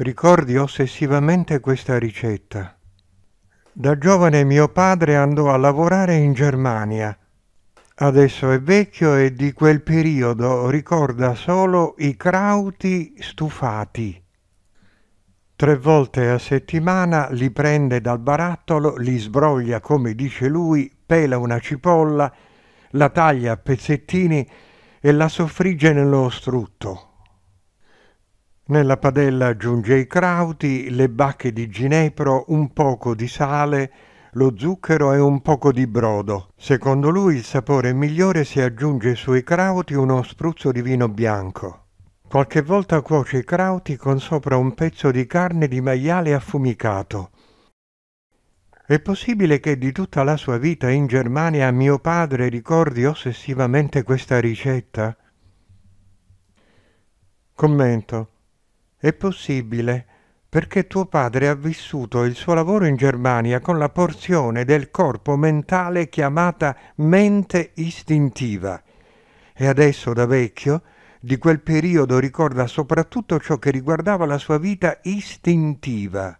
Ricordi ossessivamente questa ricetta. Da giovane mio padre andò a lavorare in Germania. Adesso è vecchio e di quel periodo ricorda solo i crauti stufati. Tre volte a settimana li prende dal barattolo, li sbroglia come dice lui, pela una cipolla, la taglia a pezzettini e la soffrigge nello strutto. Nella padella aggiunge i crauti, le bacche di ginepro, un poco di sale, lo zucchero e un poco di brodo. Secondo lui il sapore è migliore se aggiunge sui crauti uno spruzzo di vino bianco. Qualche volta cuoce i crauti con sopra un pezzo di carne di maiale affumicato. È possibile che di tutta la sua vita in Germania mio padre ricordi ossessivamente questa ricetta? Commento. È possibile perché tuo padre ha vissuto il suo lavoro in Germania con la porzione del corpo mentale chiamata mente istintiva e adesso da vecchio di quel periodo ricorda soprattutto ciò che riguardava la sua vita istintiva.